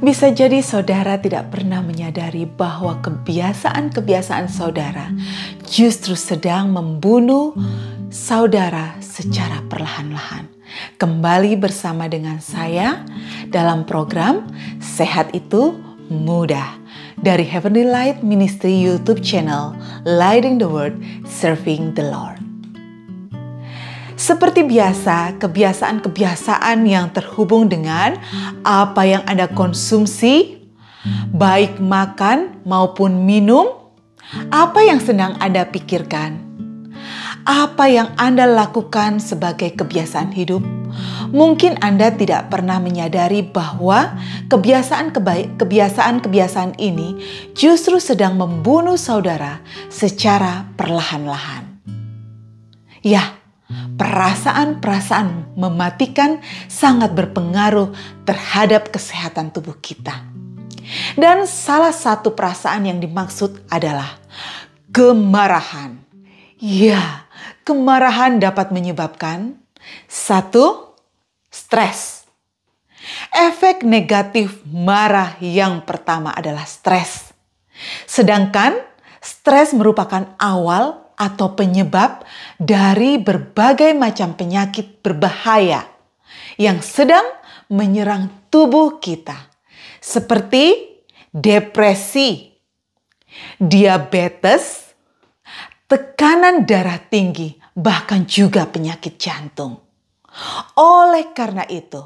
Bisa jadi saudara tidak pernah menyadari bahwa kebiasaan-kebiasaan saudara justru sedang membunuh saudara secara perlahan-lahan. Kembali bersama dengan saya dalam program Sehat Itu Mudah dari Heavenly Light Ministry YouTube channel Lighting the World Serving the Lord. Seperti biasa, kebiasaan-kebiasaan yang terhubung dengan apa yang Anda konsumsi, baik makan maupun minum, apa yang sedang Anda pikirkan, apa yang Anda lakukan sebagai kebiasaan hidup. Mungkin Anda tidak pernah menyadari bahwa kebiasaan-kebiasaan ini justru sedang membunuh saudara secara perlahan-lahan. Ya, perasaan-perasaan mematikan sangat berpengaruh terhadap kesehatan tubuh kita. Dan salah satu perasaan yang dimaksud adalah kemarahan. Ya, kemarahan dapat menyebabkan satu stres. Efek negatif marah yang pertama adalah stres. Sedangkan stres merupakan awal atau penyebab dari berbagai macam penyakit berbahaya yang sedang menyerang tubuh kita, seperti depresi, diabetes, tekanan darah tinggi, bahkan juga penyakit jantung. Oleh karena itu,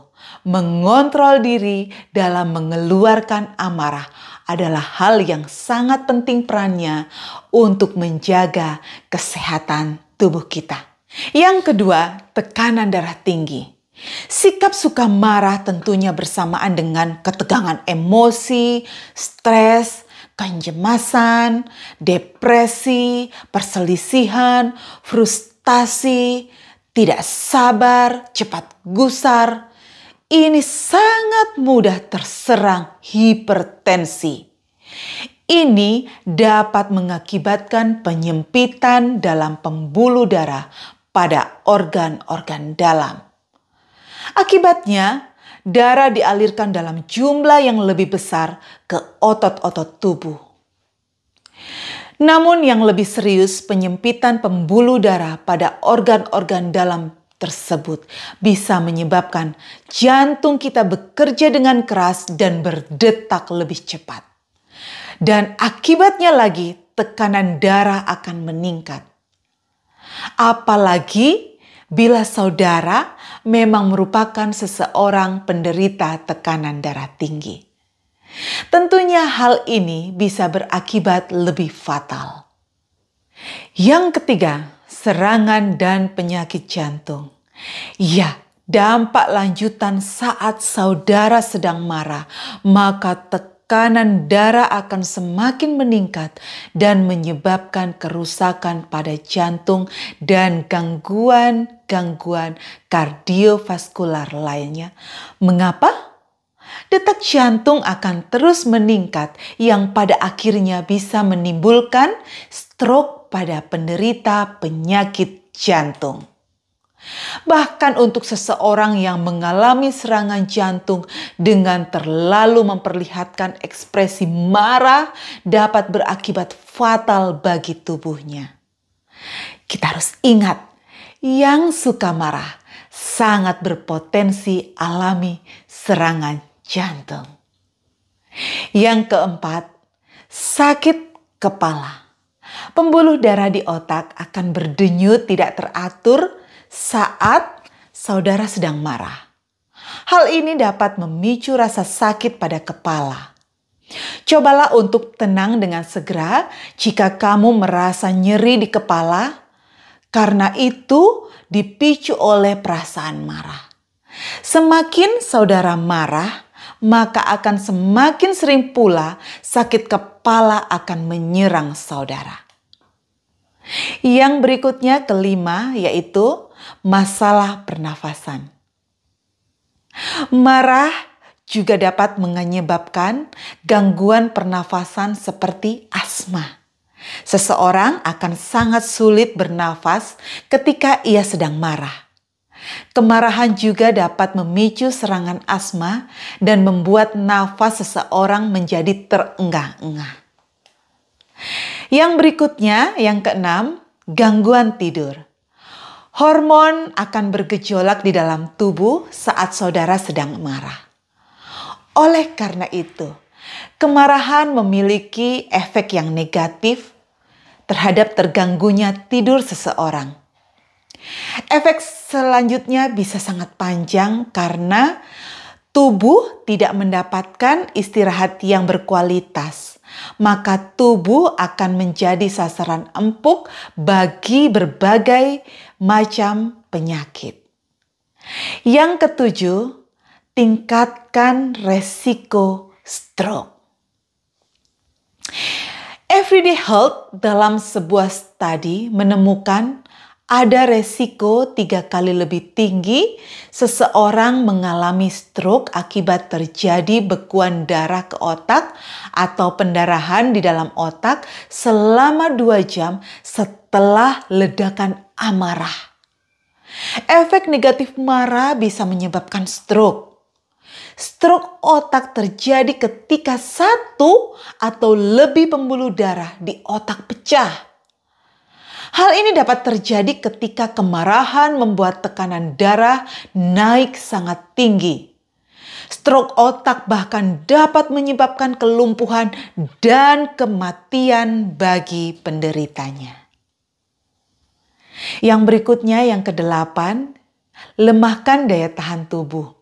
mengontrol diri dalam mengeluarkan amarah adalah hal yang sangat penting perannya untuk menjaga kesehatan tubuh kita. Yang kedua, tekanan darah tinggi. Sikap suka marah tentunya bersamaan dengan ketegangan emosi, stres, kecemasan, depresi, perselisihan, frustasi, tidak sabar, cepat gusar. Ini sangat mudah terserang hipertensi. Ini dapat mengakibatkan penyempitan dalam pembuluh darah pada organ-organ dalam. Akibatnya, darah dialirkan dalam jumlah yang lebih besar ke otot-otot tubuh. Namun yang lebih serius penyempitan pembuluh darah pada organ-organ dalam tersebut bisa menyebabkan jantung kita bekerja dengan keras dan berdetak lebih cepat. Dan akibatnya lagi tekanan darah akan meningkat. Apalagi bila saudara memang merupakan seseorang penderita tekanan darah tinggi. Tentunya hal ini bisa berakibat lebih fatal. Yang ketiga, serangan dan penyakit jantung. Ya, dampak lanjutan saat saudara sedang marah, maka tekanan darah akan semakin meningkat dan menyebabkan kerusakan pada jantung dan gangguan-gangguan kardiovaskular lainnya. Mengapa? detak jantung akan terus meningkat yang pada akhirnya bisa menimbulkan stroke pada penderita penyakit jantung. Bahkan untuk seseorang yang mengalami serangan jantung dengan terlalu memperlihatkan ekspresi marah dapat berakibat fatal bagi tubuhnya. Kita harus ingat, yang suka marah sangat berpotensi alami serangan jantung. Yang keempat, sakit kepala. Pembuluh darah di otak akan berdenyut tidak teratur saat saudara sedang marah. Hal ini dapat memicu rasa sakit pada kepala. Cobalah untuk tenang dengan segera jika kamu merasa nyeri di kepala, karena itu dipicu oleh perasaan marah. Semakin saudara marah, maka akan semakin sering pula sakit kepala akan menyerang saudara. Yang berikutnya kelima yaitu masalah pernafasan. Marah juga dapat menyebabkan gangguan pernafasan seperti asma. Seseorang akan sangat sulit bernafas ketika ia sedang marah. Kemarahan juga dapat memicu serangan asma dan membuat nafas seseorang menjadi terengah-engah. Yang berikutnya, yang keenam, gangguan tidur. Hormon akan bergejolak di dalam tubuh saat saudara sedang marah. Oleh karena itu, kemarahan memiliki efek yang negatif terhadap terganggunya tidur seseorang. Efek selanjutnya bisa sangat panjang karena tubuh tidak mendapatkan istirahat yang berkualitas. Maka tubuh akan menjadi sasaran empuk bagi berbagai macam penyakit. Yang ketujuh, tingkatkan resiko stroke. Everyday Health dalam sebuah studi menemukan ada resiko tiga kali lebih tinggi seseorang mengalami stroke akibat terjadi bekuan darah ke otak atau pendarahan di dalam otak selama dua jam setelah ledakan amarah. Efek negatif marah bisa menyebabkan stroke. Stroke otak terjadi ketika satu atau lebih pembuluh darah di otak pecah Hal ini dapat terjadi ketika kemarahan membuat tekanan darah naik sangat tinggi. Stroke otak bahkan dapat menyebabkan kelumpuhan dan kematian bagi penderitanya. Yang berikutnya yang kedelapan, lemahkan daya tahan tubuh.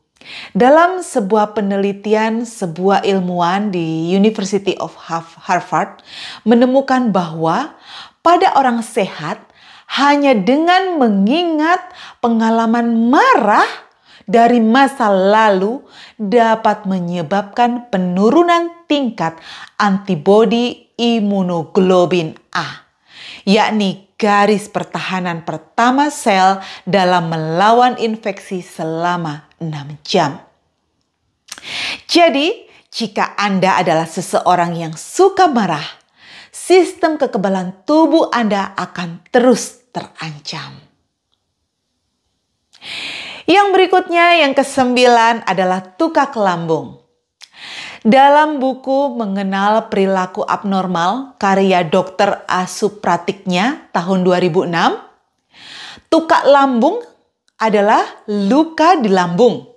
Dalam sebuah penelitian, sebuah ilmuwan di University of Harvard menemukan bahwa pada orang sehat hanya dengan mengingat pengalaman marah dari masa lalu dapat menyebabkan penurunan tingkat antibodi imunoglobin A, yakni garis pertahanan pertama sel dalam melawan infeksi selama 6 jam. Jadi, jika Anda adalah seseorang yang suka marah, sistem kekebalan tubuh Anda akan terus terancam. Yang berikutnya, yang kesembilan adalah tukak lambung. Dalam buku Mengenal Perilaku Abnormal karya Dr. Asupratiknya tahun 2006, tukak lambung adalah luka di lambung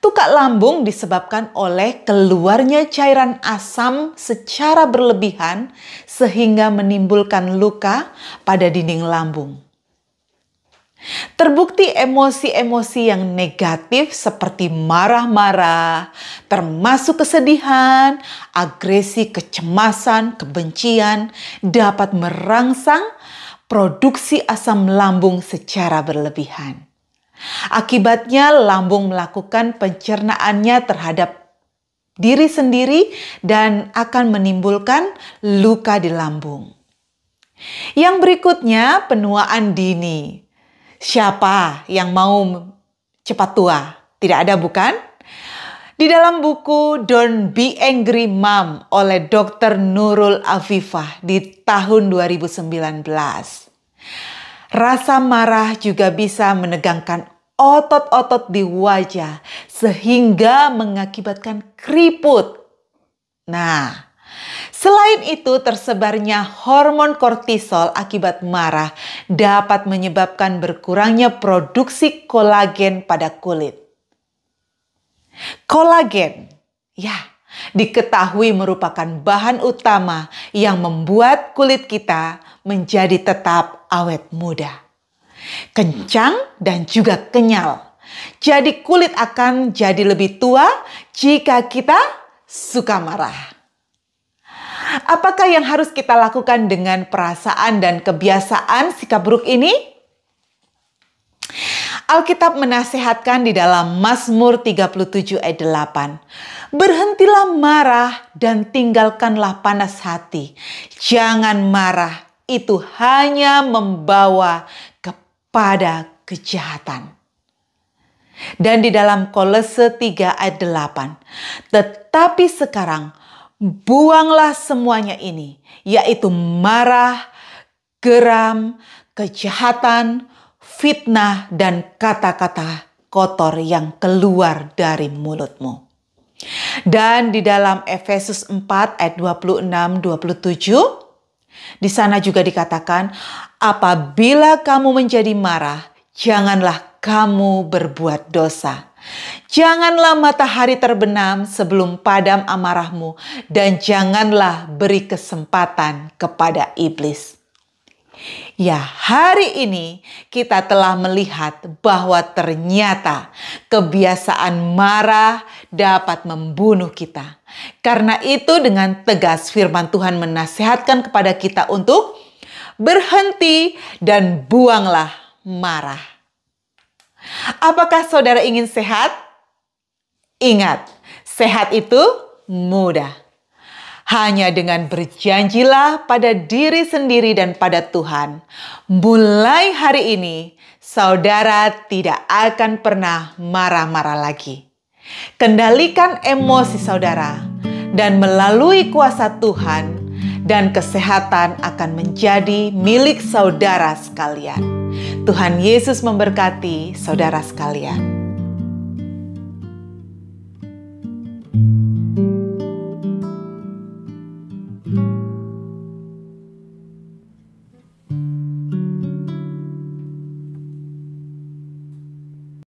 Tukak lambung disebabkan oleh keluarnya cairan asam secara berlebihan sehingga menimbulkan luka pada dinding lambung. Terbukti emosi-emosi yang negatif seperti marah-marah, termasuk kesedihan, agresi, kecemasan, kebencian dapat merangsang produksi asam lambung secara berlebihan. Akibatnya, lambung melakukan pencernaannya terhadap diri sendiri dan akan menimbulkan luka di lambung. Yang berikutnya, penuaan dini. Siapa yang mau cepat tua? Tidak ada, bukan? Di dalam buku Don't Be Angry Mom oleh Dr. Nurul Afifah di tahun 2019. Rasa marah juga bisa menegangkan otot-otot di wajah sehingga mengakibatkan keriput. Nah, selain itu tersebarnya hormon kortisol akibat marah dapat menyebabkan berkurangnya produksi kolagen pada kulit. Kolagen, ya, diketahui merupakan bahan utama yang membuat kulit kita menjadi tetap awet muda kencang dan juga kenyal. Jadi kulit akan jadi lebih tua jika kita suka marah. Apakah yang harus kita lakukan dengan perasaan dan kebiasaan sikap buruk ini? Alkitab menasehatkan di dalam Mazmur 37 ayat 8. Berhentilah marah dan tinggalkanlah panas hati. Jangan marah, itu hanya membawa pada kejahatan. Dan di dalam Kolose 3 ayat 8, tetapi sekarang buanglah semuanya ini, yaitu marah, geram, kejahatan, fitnah, dan kata-kata kotor yang keluar dari mulutmu. Dan di dalam Efesus 4 ayat 26 27 di sana juga dikatakan, apabila kamu menjadi marah, janganlah kamu berbuat dosa. Janganlah matahari terbenam sebelum padam amarahmu, dan janganlah beri kesempatan kepada iblis. Ya, hari ini kita telah melihat bahwa ternyata kebiasaan marah dapat membunuh kita. Karena itu, dengan tegas firman Tuhan menasihatkan kepada kita untuk berhenti dan buanglah marah. Apakah saudara ingin sehat? Ingat, sehat itu mudah. Hanya dengan berjanjilah pada diri sendiri dan pada Tuhan. Mulai hari ini, saudara tidak akan pernah marah-marah lagi. Kendalikan emosi saudara, dan melalui kuasa Tuhan, dan kesehatan akan menjadi milik saudara sekalian. Tuhan Yesus memberkati saudara sekalian.